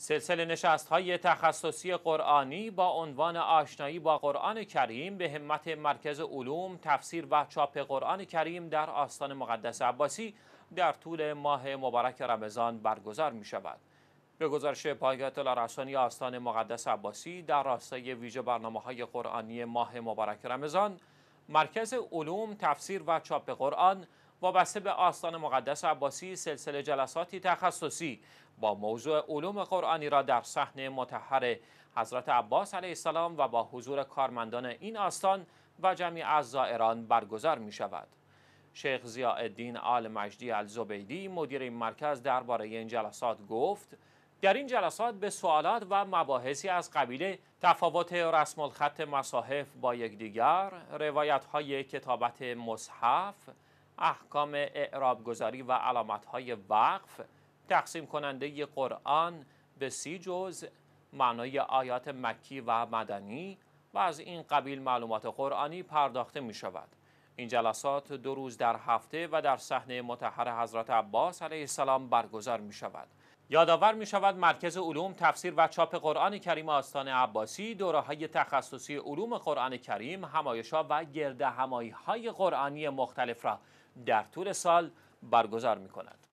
سلسله نشست های تخصصی قرآنی با عنوان آشنایی با قرآن کریم به همت مرکز علوم تفسیر و چاپ قرآن کریم در آستان مقدس عباسی در طول ماه مبارک رمضان برگزار می شود. به گزارش پایگاه رسانی آستان مقدس عباسی در راستای ویژه برنامه های قرآنی ماه مبارک رمضان مرکز علوم تفسیر و چاپ قرآن وابسته به آستان مقدس عباسی سلسله جلساتی تخصصی با موضوع علوم قرآنی را در صحنه متحر حضرت عباس علیه السلام و با حضور کارمندان این آستان و جمعی از زائران برگزار می شود. شیخ زیاءالدین آل مجدی الزبیدی مدیر این مرکز درباره این جلسات گفت در این جلسات به سوالات و مباحثی از قبیل تفاوت رسم الخط مصاحف با یکدیگر، روایت کتابت مصحف، احکام اعراب گذاری و علامتهای وقف تقسیم کننده قرآن به سی جز معنای آیات مکی و مدنی و از این قبیل معلومات قرآنی پرداخته می شود این جلسات دو روز در هفته و در صحنه متحر حضرت عباس علیه السلام برگزار می شود یادآور می شود مرکز علوم تفسیر و چاپ قرآن کریم آستان عباسی های تخصصی علوم قرآن کریم همایشا و گرده همایی های قرآنی مختلف را در طول سال برگزار می کند.